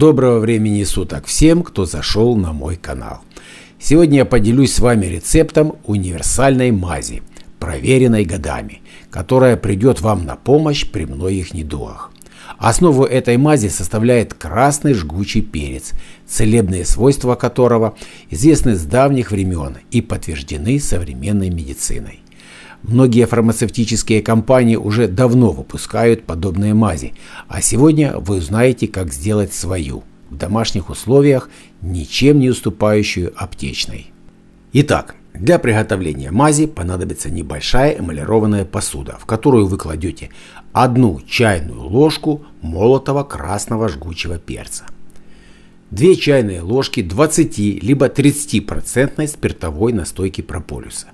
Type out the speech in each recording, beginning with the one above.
Доброго времени суток всем, кто зашел на мой канал. Сегодня я поделюсь с вами рецептом универсальной мази, проверенной годами, которая придет вам на помощь при многих недугах. Основу этой мази составляет красный жгучий перец, целебные свойства которого известны с давних времен и подтверждены современной медициной. Многие фармацевтические компании уже давно выпускают подобные мази, а сегодня вы узнаете, как сделать свою в домашних условиях, ничем не уступающую аптечной. Итак, для приготовления мази понадобится небольшая эмалированная посуда, в которую вы кладете одну чайную ложку молотого красного жгучего перца – 2 чайные ложки 20 либо 30% спиртовой настойки прополиса.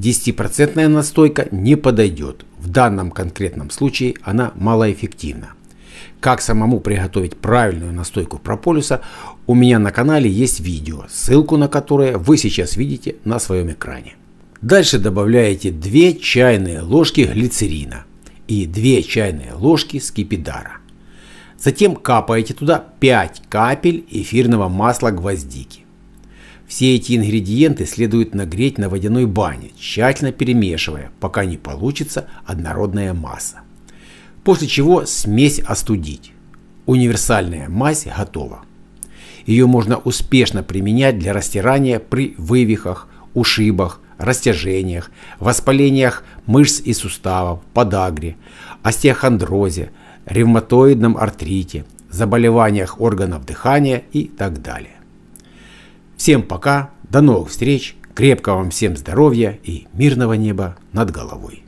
10% настойка не подойдет. В данном конкретном случае она малоэффективна. Как самому приготовить правильную настойку прополиса, у меня на канале есть видео, ссылку на которое вы сейчас видите на своем экране. Дальше добавляете 2 чайные ложки глицерина и 2 чайные ложки скипидара. Затем капаете туда 5 капель эфирного масла гвоздики. Все эти ингредиенты следует нагреть на водяной бане, тщательно перемешивая, пока не получится однородная масса. После чего смесь остудить. Универсальная мазь готова. Ее можно успешно применять для растирания при вывихах, ушибах, растяжениях, воспалениях мышц и суставов, подагре, остеохондрозе, ревматоидном артрите, заболеваниях органов дыхания и так далее. Всем пока, до новых встреч, крепкого вам всем здоровья и мирного неба над головой.